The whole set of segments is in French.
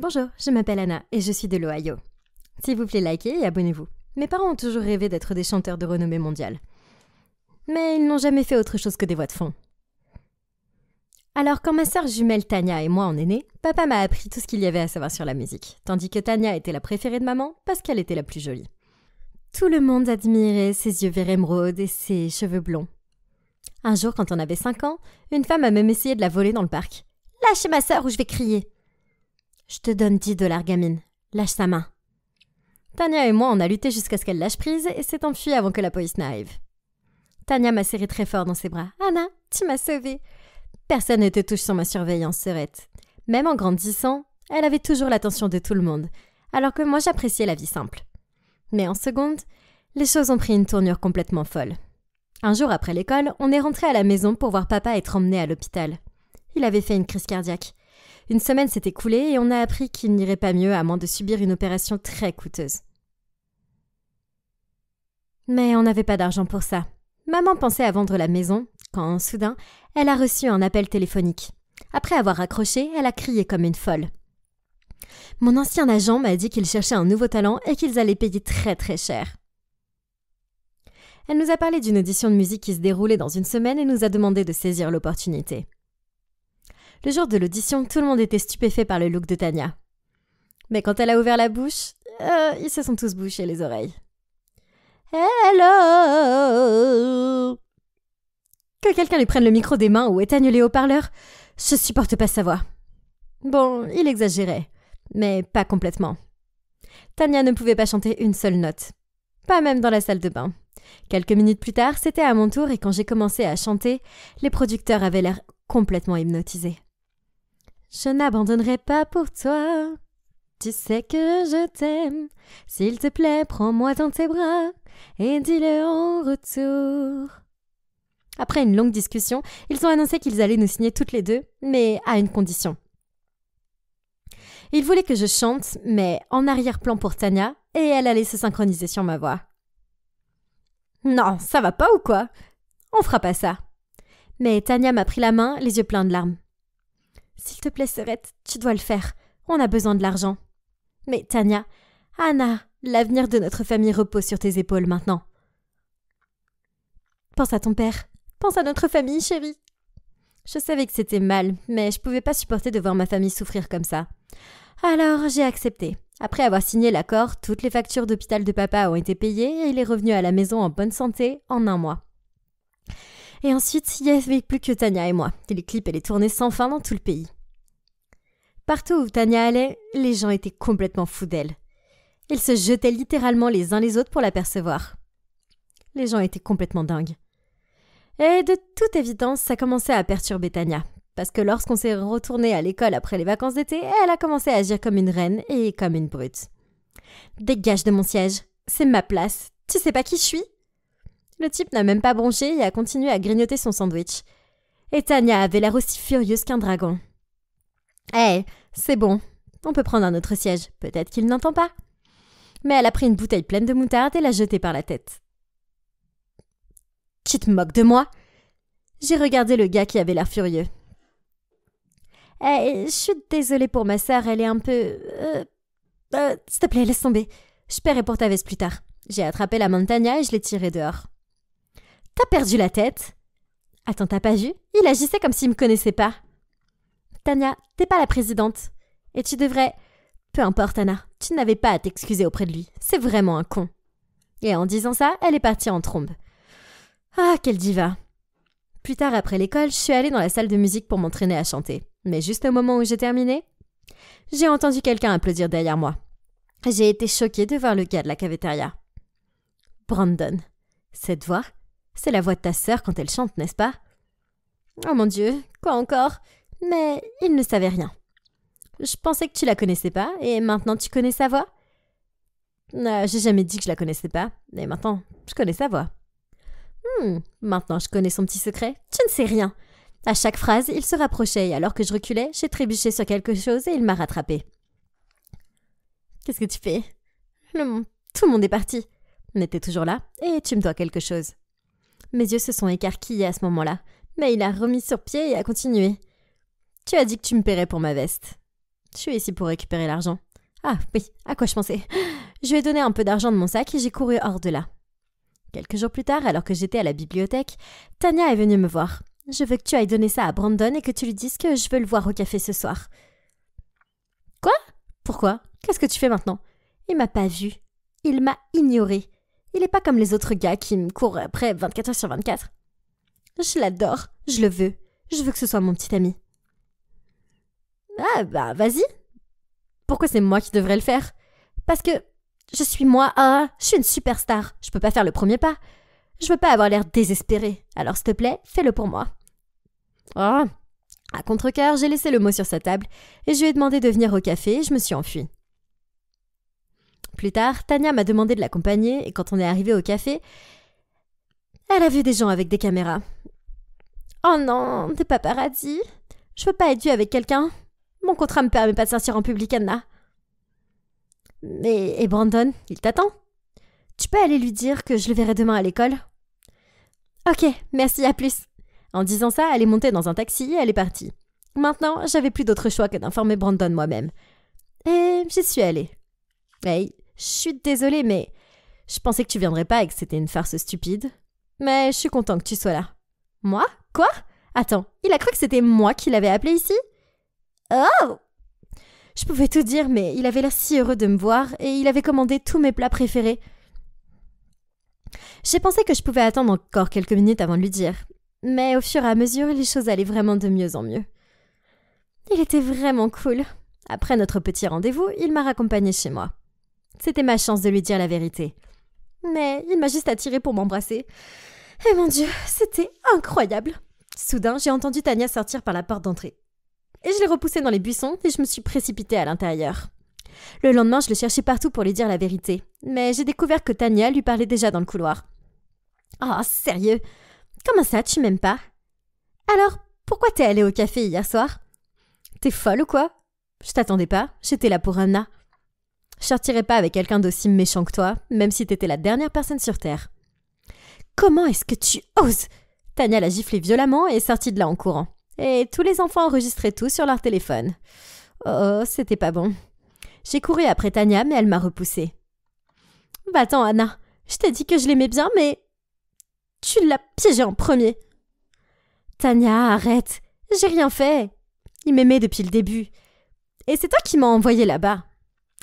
Bonjour, je m'appelle Anna et je suis de l'Ohio. S'il vous plaît, likez et abonnez-vous. Mes parents ont toujours rêvé d'être des chanteurs de renommée mondiale. Mais ils n'ont jamais fait autre chose que des voix de fond. Alors, quand ma sœur jumelle Tania et moi en est papa m'a appris tout ce qu'il y avait à savoir sur la musique, tandis que Tania était la préférée de maman parce qu'elle était la plus jolie. Tout le monde admirait ses yeux verts émeraude et ses cheveux blonds. Un jour, quand on avait 5 ans, une femme a même essayé de la voler dans le parc. Lâchez ma sœur ou je vais crier je te donne 10 dollars, gamine. Lâche sa main. Tania et moi, on a lutté jusqu'à ce qu'elle lâche prise et s'est enfuie avant que la police n'arrive. Tania m'a serré très fort dans ses bras. Anna, tu m'as sauvée. Personne ne te touche sans ma surveillance, serette. Même en grandissant, elle avait toujours l'attention de tout le monde, alors que moi j'appréciais la vie simple. Mais en seconde, les choses ont pris une tournure complètement folle. Un jour après l'école, on est rentré à la maison pour voir papa être emmené à l'hôpital. Il avait fait une crise cardiaque. Une semaine s'est écoulée et on a appris qu'il n'irait pas mieux à moins de subir une opération très coûteuse. Mais on n'avait pas d'argent pour ça. Maman pensait à vendre la maison, quand soudain, elle a reçu un appel téléphonique. Après avoir accroché, elle a crié comme une folle. Mon ancien agent m'a dit qu'il cherchait un nouveau talent et qu'ils allaient payer très très cher. Elle nous a parlé d'une audition de musique qui se déroulait dans une semaine et nous a demandé de saisir l'opportunité. Le jour de l'audition, tout le monde était stupéfait par le look de Tania. Mais quand elle a ouvert la bouche, euh, ils se sont tous bouchés les oreilles. Hello Que quelqu'un lui prenne le micro des mains ou éteigne les haut-parleurs, je supporte pas sa voix. Bon, il exagérait, mais pas complètement. Tania ne pouvait pas chanter une seule note, pas même dans la salle de bain. Quelques minutes plus tard, c'était à mon tour et quand j'ai commencé à chanter, les producteurs avaient l'air complètement hypnotisés. Je n'abandonnerai pas pour toi. Tu sais que je t'aime. S'il te plaît, prends-moi dans tes bras et dis-le en retour. Après une longue discussion, ils ont annoncé qu'ils allaient nous signer toutes les deux, mais à une condition. Ils voulaient que je chante, mais en arrière-plan pour Tania, et elle allait se synchroniser sur ma voix. Non, ça va pas ou quoi On fera pas ça. Mais Tania m'a pris la main, les yeux pleins de larmes. S'il te plaît, Serette, tu dois le faire. On a besoin de l'argent. Mais Tania, Anna, l'avenir de notre famille repose sur tes épaules maintenant. Pense à ton père. Pense à notre famille, chérie. Je savais que c'était mal, mais je pouvais pas supporter de voir ma famille souffrir comme ça. Alors j'ai accepté. Après avoir signé l'accord, toutes les factures d'hôpital de papa ont été payées et il est revenu à la maison en bonne santé en un mois. Et ensuite, il n'y avait plus que Tania et moi, et les clips allaient tourner sans fin dans tout le pays. Partout où Tania allait, les gens étaient complètement fous d'elle. Ils se jetaient littéralement les uns les autres pour l'apercevoir. Les gens étaient complètement dingues. Et de toute évidence, ça commençait à perturber Tania, parce que lorsqu'on s'est retourné à l'école après les vacances d'été, elle a commencé à agir comme une reine et comme une brute. Dégage de mon siège, c'est ma place, tu sais pas qui je suis le type n'a même pas bronché et a continué à grignoter son sandwich. Et Tania avait l'air aussi furieuse qu'un dragon. Eh, c'est bon. On peut prendre un autre siège. Peut-être qu'il n'entend pas. Mais elle a pris une bouteille pleine de moutarde et l'a jetée par la tête. Tu te moques de moi J'ai regardé le gars qui avait l'air furieux. Eh, je suis désolée pour ma sœur, elle est un peu... Euh, euh S'il te plaît, laisse tomber. Je paierai pour ta veste plus tard. J'ai attrapé la montagne et je l'ai tirée dehors. T'as perdu la tête Attends, t'as pas vu Il agissait comme s'il me connaissait pas. Tania, t'es pas la présidente. Et tu devrais. Peu importe, Anna, tu n'avais pas à t'excuser auprès de lui. C'est vraiment un con. Et en disant ça, elle est partie en trombe. Ah, quelle diva Plus tard, après l'école, je suis allée dans la salle de musique pour m'entraîner à chanter. Mais juste au moment où j'ai terminé, j'ai entendu quelqu'un applaudir derrière moi. J'ai été choquée de voir le gars de la cafétéria. Brandon. Cette voix, c'est la voix de ta sœur quand elle chante, n'est-ce pas Oh mon Dieu, quoi encore Mais il ne savait rien. Je pensais que tu la connaissais pas, et maintenant tu connais sa voix euh, J'ai jamais dit que je la connaissais pas, et maintenant je connais sa voix. Hmm, maintenant je connais son petit secret. Tu ne sais rien. À chaque phrase, il se rapprochait, et alors que je reculais, j'ai trébuché sur quelque chose et il m'a rattrapé. Qu'est-ce que tu fais Tout le monde est parti. On était toujours là, et tu me dois quelque chose. Mes yeux se sont écarquillés à ce moment-là, mais il a remis sur pied et a continué. Tu as dit que tu me paierais pour ma veste. Je suis ici pour récupérer l'argent. Ah oui, à quoi je pensais Je lui ai donné un peu d'argent de mon sac et j'ai couru hors de là. Quelques jours plus tard, alors que j'étais à la bibliothèque, Tania est venue me voir. Je veux que tu ailles donner ça à Brandon et que tu lui dises que je veux le voir au café ce soir. Quoi Pourquoi Qu'est-ce que tu fais maintenant Il m'a pas vu. Il m'a ignoré. Il est pas comme les autres gars qui me courent après 24 heures sur 24. Je l'adore, je le veux, je veux que ce soit mon petit ami. Ah bah vas-y. Pourquoi c'est moi qui devrais le faire Parce que je suis moi, ah, je suis une superstar, je peux pas faire le premier pas. Je veux pas avoir l'air désespéré, alors s'il te plaît, fais-le pour moi. Oh À contre j'ai laissé le mot sur sa table et je lui ai demandé de venir au café et je me suis enfuie. Plus tard, Tania m'a demandé de l'accompagner et quand on est arrivé au café, elle a vu des gens avec des caméras. Oh non, pas paradis. Je peux pas être du avec quelqu'un. Mon contrat me permet pas de sortir en public, Anna. Mais, et Brandon, il t'attend. Tu peux aller lui dire que je le verrai demain à l'école Ok, merci, à plus. En disant ça, elle est montée dans un taxi et elle est partie. Maintenant, j'avais plus d'autre choix que d'informer Brandon moi-même. Et j'y suis allée. Hey, je suis désolée, mais je pensais que tu viendrais pas et que c'était une farce stupide. Mais je suis content que tu sois là. Moi Quoi Attends, il a cru que c'était moi qui l'avais appelé ici Oh Je pouvais tout dire, mais il avait l'air si heureux de me voir et il avait commandé tous mes plats préférés. J'ai pensé que je pouvais attendre encore quelques minutes avant de lui dire, mais au fur et à mesure, les choses allaient vraiment de mieux en mieux. Il était vraiment cool. Après notre petit rendez-vous, il m'a raccompagnée chez moi. C'était ma chance de lui dire la vérité. Mais il m'a juste attiré pour m'embrasser. Et eh mon Dieu, c'était incroyable. Soudain, j'ai entendu Tania sortir par la porte d'entrée. Et je l'ai repoussée dans les buissons et je me suis précipitée à l'intérieur. Le lendemain, je le cherchais partout pour lui dire la vérité, mais j'ai découvert que Tania lui parlait déjà dans le couloir. Ah, oh, sérieux Comment ça, tu m'aimes pas Alors, pourquoi t'es allée au café hier soir T'es folle ou quoi Je t'attendais pas, j'étais là pour Anna. Je sortirais pas avec quelqu'un d'aussi méchant que toi, même si t'étais la dernière personne sur Terre. Comment est-ce que tu oses Tania l'a giflé violemment et est sortie de là en courant. Et tous les enfants enregistraient tout sur leur téléphone. Oh, c'était pas bon. J'ai couru après Tania, mais elle m'a repoussée. Va-t'en, Anna. Je t'ai dit que je l'aimais bien, mais. Tu l'as piégée en premier. Tania, arrête. J'ai rien fait. Il m'aimait depuis le début. Et c'est toi qui m'as envoyé là-bas.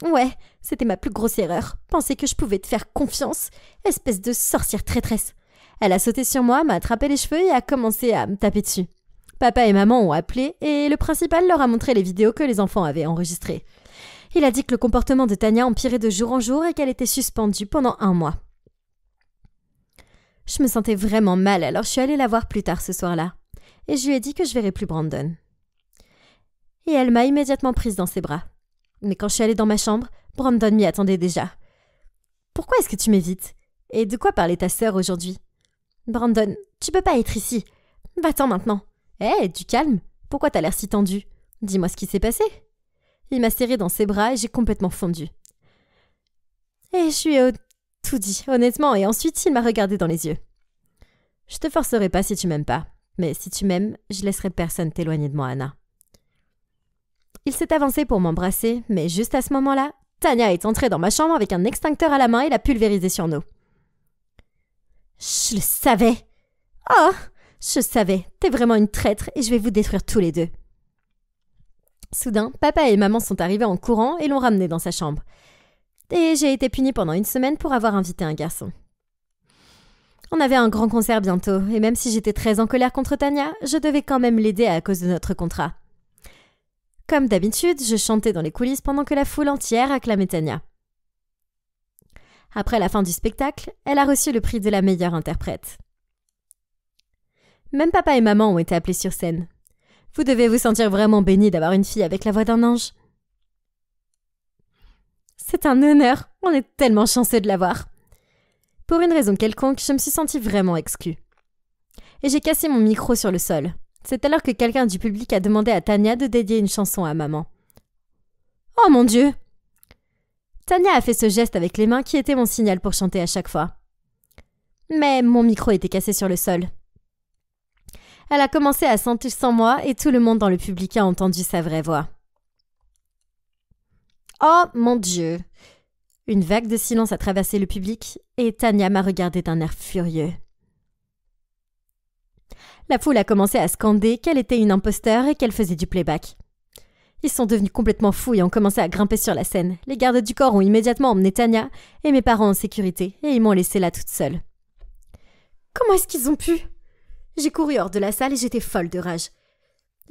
Ouais, c'était ma plus grosse erreur. Penser que je pouvais te faire confiance. Espèce de sorcière traîtresse. Elle a sauté sur moi, m'a attrapé les cheveux et a commencé à me taper dessus. Papa et maman ont appelé et le principal leur a montré les vidéos que les enfants avaient enregistrées. Il a dit que le comportement de Tania empirait de jour en jour et qu'elle était suspendue pendant un mois. Je me sentais vraiment mal, alors je suis allée la voir plus tard ce soir-là. Et je lui ai dit que je verrais plus Brandon. Et elle m'a immédiatement prise dans ses bras mais quand je suis allée dans ma chambre, Brandon m'y attendait déjà. Pourquoi est-ce que tu m'évites Et de quoi parlait ta sœur aujourd'hui Brandon, tu peux pas être ici. Va-t'en maintenant. Hé, du calme. Pourquoi t'as l'air si tendu Dis-moi ce qui s'est passé. Il m'a serré dans ses bras et j'ai complètement fondu. Et je lui ai tout dit, honnêtement, et ensuite il m'a regardé dans les yeux. Je te forcerai pas si tu m'aimes pas, mais si tu m'aimes, je laisserai personne t'éloigner de moi, Anna. Il s'est avancé pour m'embrasser, mais juste à ce moment-là, Tania est entrée dans ma chambre avec un extincteur à la main et l'a pulvérisé sur nous. Je le savais. Oh Je savais, t'es vraiment une traître et je vais vous détruire tous les deux. Soudain, papa et maman sont arrivés en courant et l'ont ramené dans sa chambre. Et j'ai été punie pendant une semaine pour avoir invité un garçon. On avait un grand concert bientôt, et même si j'étais très en colère contre Tania, je devais quand même l'aider à cause de notre contrat. Comme d'habitude, je chantais dans les coulisses pendant que la foule entière acclamait Tania. Après la fin du spectacle, elle a reçu le prix de la meilleure interprète. Même papa et maman ont été appelés sur scène. Vous devez vous sentir vraiment béni d'avoir une fille avec la voix d'un ange. C'est un honneur, on est tellement chanceux de l'avoir. Pour une raison quelconque, je me suis sentie vraiment exclue. Et j'ai cassé mon micro sur le sol. C'est alors que quelqu'un du public a demandé à Tania de dédier une chanson à maman. Oh mon Dieu Tania a fait ce geste avec les mains qui était mon signal pour chanter à chaque fois. Mais mon micro était cassé sur le sol. Elle a commencé à sentir sans moi et tout le monde dans le public a entendu sa vraie voix. Oh mon Dieu Une vague de silence a traversé le public et Tania m'a regardé d'un air furieux la foule a commencé à scander qu'elle était une imposteur et qu'elle faisait du playback. Ils sont devenus complètement fous et ont commencé à grimper sur la scène. Les gardes du corps ont immédiatement emmené Tania et mes parents en sécurité et ils m'ont laissée là toute seule. Comment est-ce qu'ils ont pu J'ai couru hors de la salle et j'étais folle de rage.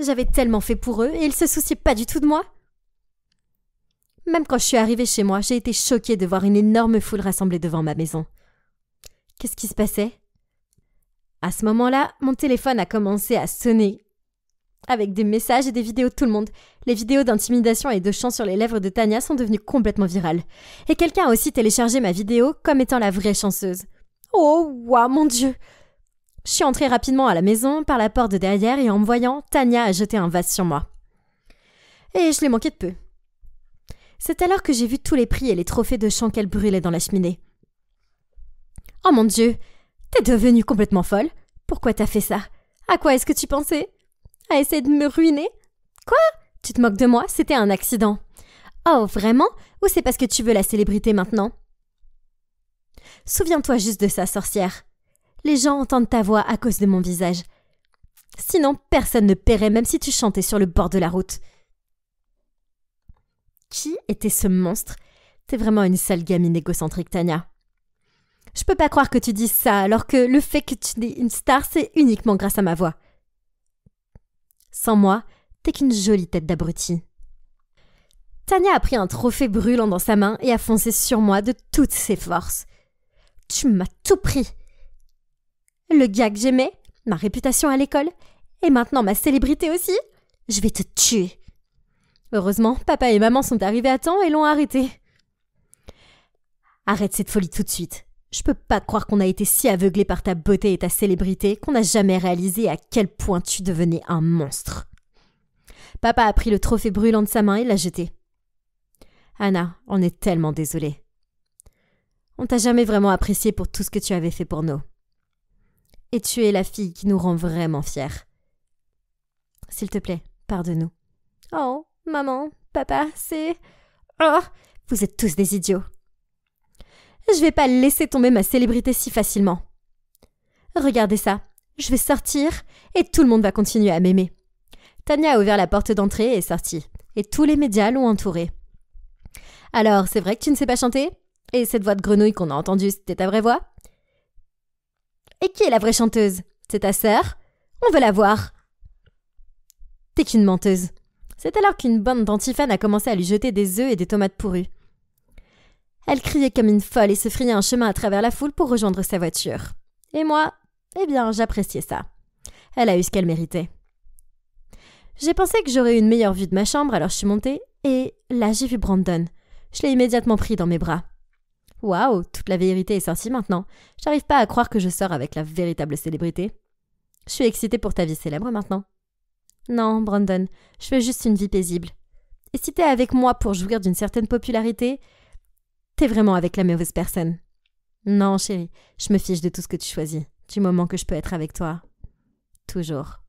J'avais tellement fait pour eux et ils se souciaient pas du tout de moi. Même quand je suis arrivée chez moi, j'ai été choquée de voir une énorme foule rassemblée devant ma maison. Qu'est-ce qui se passait à ce moment-là, mon téléphone a commencé à sonner avec des messages et des vidéos de tout le monde. Les vidéos d'intimidation et de chants sur les lèvres de Tania sont devenues complètement virales. Et quelqu'un a aussi téléchargé ma vidéo comme étant la vraie chanceuse. Oh, waouh, mon Dieu Je suis entrée rapidement à la maison, par la porte de derrière, et en me voyant, Tania a jeté un vase sur moi. Et je l'ai manqué de peu. C'est alors que j'ai vu tous les prix et les trophées de chants qu'elle brûlait dans la cheminée. Oh mon Dieu T'es devenue complètement folle Pourquoi t'as fait ça À quoi est-ce que tu pensais À essayer de me ruiner Quoi Tu te moques de moi C'était un accident. Oh, vraiment Ou c'est parce que tu veux la célébrité maintenant Souviens-toi juste de ça, sorcière. Les gens entendent ta voix à cause de mon visage. Sinon, personne ne paierait même si tu chantais sur le bord de la route. Qui était ce monstre T'es vraiment une sale gamine égocentrique, Tania. Je peux pas croire que tu dises ça alors que le fait que tu es une star, c'est uniquement grâce à ma voix. Sans moi, t'es qu'une jolie tête d'abruti. Tania a pris un trophée brûlant dans sa main et a foncé sur moi de toutes ses forces. Tu m'as tout pris. Le gars que j'aimais, ma réputation à l'école, et maintenant ma célébrité aussi. Je vais te tuer. Heureusement, papa et maman sont arrivés à temps et l'ont arrêté. Arrête cette folie tout de suite. Je peux pas croire qu'on a été si aveuglé par ta beauté et ta célébrité qu'on n'a jamais réalisé à quel point tu devenais un monstre. Papa a pris le trophée brûlant de sa main et l'a jeté. Anna, on est tellement désolée. On t'a jamais vraiment apprécié pour tout ce que tu avais fait pour nous. Et tu es la fille qui nous rend vraiment fiers. S'il te plaît, pardonne-nous. Oh, maman, papa, c'est. Oh, vous êtes tous des idiots. Je vais pas laisser tomber ma célébrité si facilement. Regardez ça. Je vais sortir et tout le monde va continuer à m'aimer. Tania a ouvert la porte d'entrée et est sortie. Et tous les médias l'ont entourée. Alors, c'est vrai que tu ne sais pas chanter Et cette voix de grenouille qu'on a entendue, c'était ta vraie voix Et qui est la vraie chanteuse C'est ta sœur On veut la voir T'es qu'une menteuse. C'est alors qu'une bande d'antifans a commencé à lui jeter des œufs et des tomates pourrues. Elle criait comme une folle et se frayait un chemin à travers la foule pour rejoindre sa voiture. Et moi, eh bien, j'appréciais ça. Elle a eu ce qu'elle méritait. J'ai pensé que j'aurais une meilleure vue de ma chambre, alors je suis montée, et là j'ai vu Brandon. Je l'ai immédiatement pris dans mes bras. Waouh, toute la vérité est sortie maintenant. J'arrive pas à croire que je sors avec la véritable célébrité. Je suis excitée pour ta vie célèbre maintenant. Non, Brandon, je veux juste une vie paisible. Et si t'es avec moi pour jouir d'une certaine popularité, vraiment avec la mauvaise personne. Non, chérie, je me fiche de tout ce que tu choisis, du moment que je peux être avec toi. Toujours.